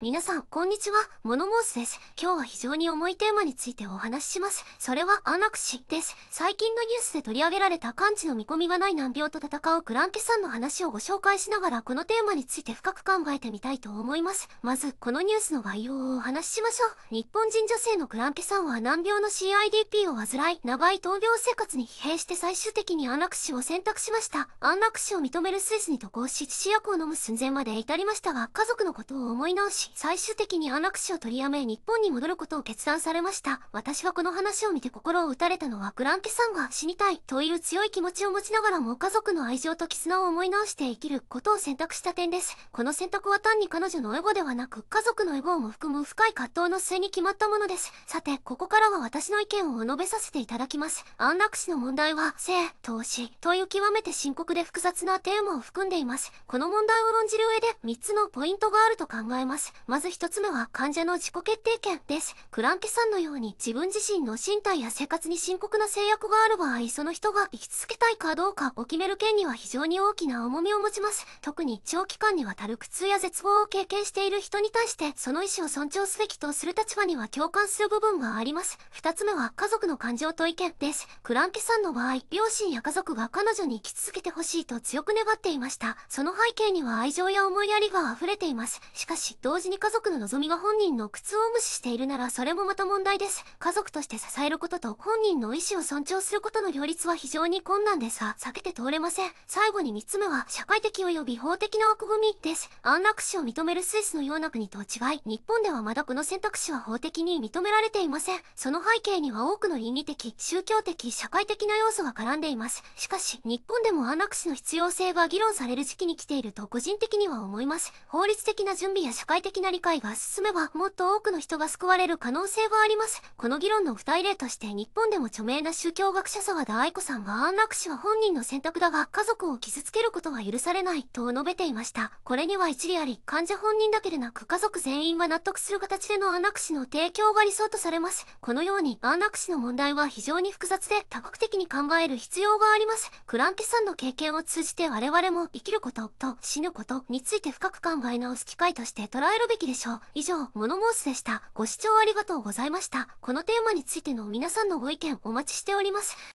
皆さん、こんにちは、モノモースです。今日は非常に重いテーマについてお話しします。それは、アナクシです。最近のニュースで取り上げられた完治の見込みがない難病と戦うクランケさんの話をご紹介しながら、このテーマについて深く考えてみたいと思います。まず、このニュースの概要をお話ししましょう。日本人女性のクランケさんは難病の CIDP を患い、長い闘病生活に疲弊して最終的にアナクシを選択しました。アナクシを認めるスイスに渡航し、死薬を飲む寸前まで至りましたが、家族のことを思い直し、最終的に安楽死を取りやめ日本に戻ることを決断されました私はこの話を見て心を打たれたのはグランケさんが死にたいという強い気持ちを持ちながらも家族の愛情と絆を思い直して生きることを選択した点ですこの選択は単に彼女のエゴではなく家族のエゴも含む深い葛藤の末に決まったものですさてここからは私の意見を述べさせていただきます安楽死の問題は性投資という極めて深刻で複雑なテーマを含んでいますこの問題を論じる上で3つのポイントがあると考えますまず一つ目は患者の自己決定権です。クランケさんのように自分自身の身体や生活に深刻な制約がある場合、その人が生き続けたいかどうかを決める権利は非常に大きな重みを持ちます。特に長期間にわたる苦痛や絶望を経験している人に対して、その意思を尊重すべきとする立場には共感する部分があります。二つ目は家族の感情と意見です。クランケさんの場合、両親や家族が彼女に生き続けてほしいと強く願っていました。その背景には愛情や思いやりが溢れています。しかし、同時に家族の望みが本人の苦痛を無視しているならそれもまた問題です。家族として支えることと本人の意思を尊重することの両立は非常に困難ですが、避けて通れません。最後に3つ目は、社会的及び法的な枠組みです。安楽死を認めるスイスのような国と違い、日本ではまだこの選択肢は法的に認められていません。その背景には多くの倫理的、宗教的、社会的な要素が絡んでいます。しかし、日本でも安楽死の必要性が議論される時期に来ていると個人的には思います。法律的な準備や社会的的な理解が進めばもっと多くの人が救われる可能性があります。この議論の付帯例として日本でも著名な宗教学者沢田愛子さんが安楽死は本人の選択だが家族を傷つけることは許されないと述べていました。これには一理あり、患者本人だけでなく家族全員が納得する形での安楽死の提供が理想とされます。このように安楽死の問題は非常に複雑で多角的に考える必要があります。クランケさんの経験を通じて我々も生きることと死ぬことについて深く考え直す機会として捉えるべきでしょう。以上、モノモースでした。ご視聴ありがとうございました。このテーマについての皆さんのご意見お待ちしております。